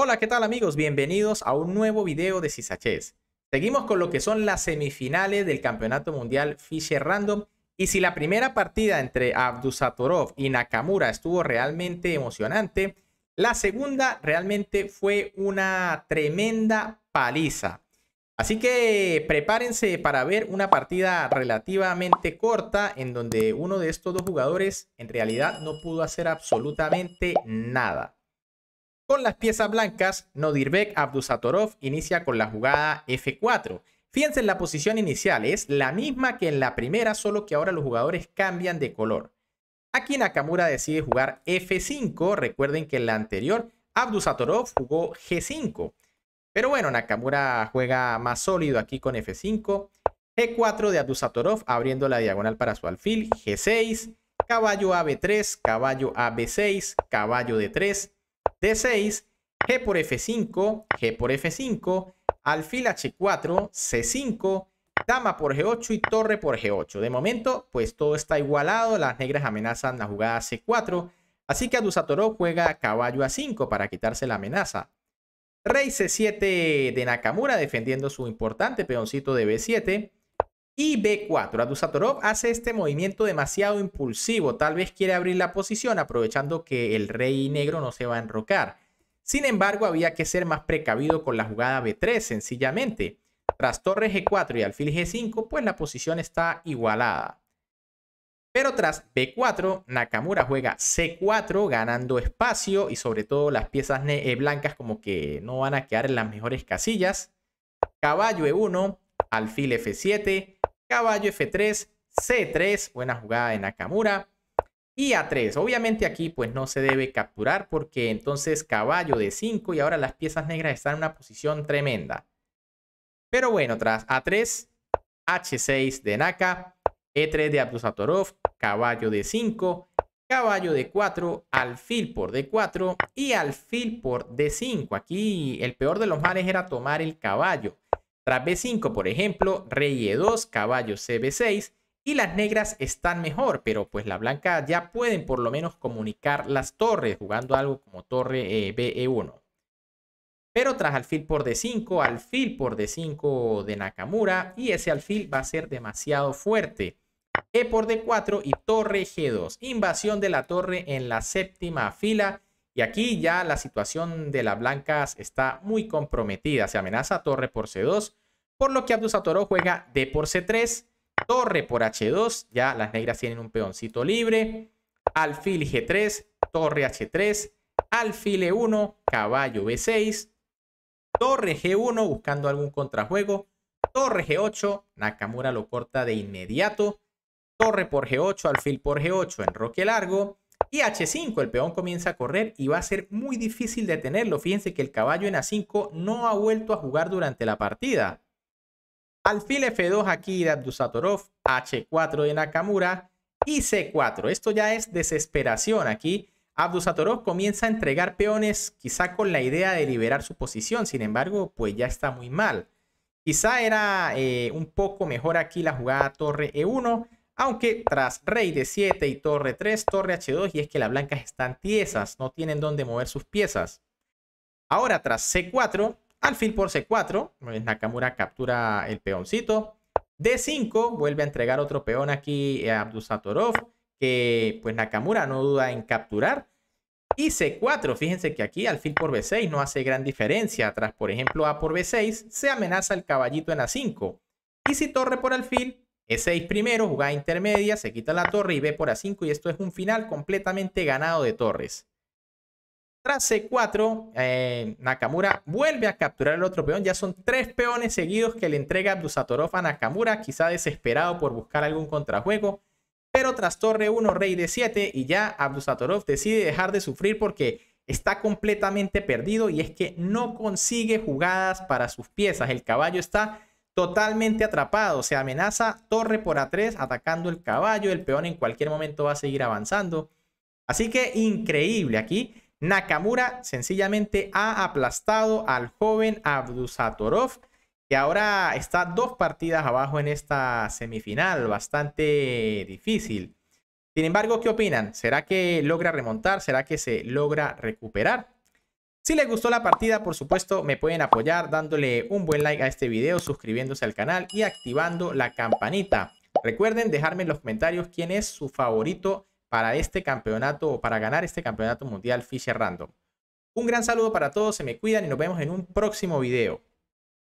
Hola, ¿qué tal amigos? Bienvenidos a un nuevo video de CISACHES. Seguimos con lo que son las semifinales del Campeonato Mundial Fisher Random. Y si la primera partida entre Abdusatorov y Nakamura estuvo realmente emocionante, la segunda realmente fue una tremenda paliza. Así que prepárense para ver una partida relativamente corta en donde uno de estos dos jugadores en realidad no pudo hacer absolutamente nada. Con las piezas blancas, Nodirbek Abdusatorov inicia con la jugada F4. Fíjense en la posición inicial, es la misma que en la primera, solo que ahora los jugadores cambian de color. Aquí Nakamura decide jugar F5, recuerden que en la anterior Abdusatorov jugó G5. Pero bueno, Nakamura juega más sólido aquí con F5. G4 de Abdusatorov abriendo la diagonal para su alfil. G6, caballo AB3, caballo AB6, caballo D3, D6, G por F5, G por F5, alfil H4, C5, dama por G8 y torre por G8. De momento, pues todo está igualado, las negras amenazan la jugada C4, así que Adusatorov juega caballo A5 para quitarse la amenaza. Rey C7 de Nakamura defendiendo su importante peoncito de B7. Y B4, Adusatorov hace este movimiento demasiado impulsivo, tal vez quiere abrir la posición aprovechando que el rey negro no se va a enrocar. Sin embargo, había que ser más precavido con la jugada B3, sencillamente. Tras torre G4 y alfil G5, pues la posición está igualada. Pero tras B4, Nakamura juega C4 ganando espacio y sobre todo las piezas eh, blancas como que no van a quedar en las mejores casillas. Caballo E1, alfil F7, caballo F3, C3, buena jugada de Nakamura. Y A3, obviamente aquí pues no se debe capturar porque entonces caballo d 5 y ahora las piezas negras están en una posición tremenda. Pero bueno, tras A3, H6 de Naka, E3 de Abdusatorov, caballo de 5, caballo de 4, alfil por D4 y alfil por D5. Aquí el peor de los males era tomar el caballo. Tras B5, por ejemplo, rey E2, caballo CB6 y las negras están mejor, pero pues la blanca ya pueden por lo menos comunicar las torres jugando algo como torre eh, BE1. Pero tras alfil por D5, alfil por D5 de Nakamura y ese alfil va a ser demasiado fuerte. E por D4 y torre G2. Invasión de la torre en la séptima fila y aquí ya la situación de las blancas está muy comprometida. Se amenaza torre por C2, por lo que abdusatoro juega D por C3, torre por H2. Ya las negras tienen un peoncito libre. Alfil G3, torre H3, alfil E1, caballo B6, torre G1 buscando algún contrajuego, torre G8, Nakamura lo corta de inmediato, torre por G8, alfil por G8, enroque largo, y H5, el peón comienza a correr y va a ser muy difícil detenerlo. Fíjense que el caballo en A5 no ha vuelto a jugar durante la partida. Alfil F2 aquí de Abdusatorov, H4 de Nakamura y C4. Esto ya es desesperación aquí. Abdusatorov comienza a entregar peones quizá con la idea de liberar su posición, sin embargo pues ya está muy mal. Quizá era eh, un poco mejor aquí la jugada torre E1, aunque tras rey de 7 y torre 3, torre h2 y es que las blancas están tiesas, no tienen dónde mover sus piezas. Ahora tras c4, alfil por c4, pues Nakamura captura el peoncito. d5, vuelve a entregar otro peón aquí a Abdusatorov, que pues Nakamura no duda en capturar. Y C4, fíjense que aquí alfil por B6 no hace gran diferencia. Tras, por ejemplo, A por B6, se amenaza el caballito en A5. Y si torre por alfil, e6 primero, jugada intermedia, se quita la torre y ve por A5 y esto es un final completamente ganado de torres. Tras C4, eh, Nakamura vuelve a capturar el otro peón. Ya son tres peones seguidos que le entrega Abdusatorov a Nakamura, quizá desesperado por buscar algún contrajuego. Pero tras torre 1, rey de 7 y ya Abdusatorov decide dejar de sufrir porque está completamente perdido y es que no consigue jugadas para sus piezas. El caballo está totalmente atrapado. Se amenaza torre por A3 atacando el caballo. El peón en cualquier momento va a seguir avanzando. Así que increíble aquí. Nakamura sencillamente ha aplastado al joven Abdusatorov, que ahora está dos partidas abajo en esta semifinal, bastante difícil. Sin embargo, ¿qué opinan? ¿Será que logra remontar? ¿Será que se logra recuperar? Si les gustó la partida, por supuesto, me pueden apoyar dándole un buen like a este video, suscribiéndose al canal y activando la campanita. Recuerden dejarme en los comentarios quién es su favorito para este campeonato o para ganar este campeonato mundial Fisher Random. Un gran saludo para todos, se me cuidan y nos vemos en un próximo video.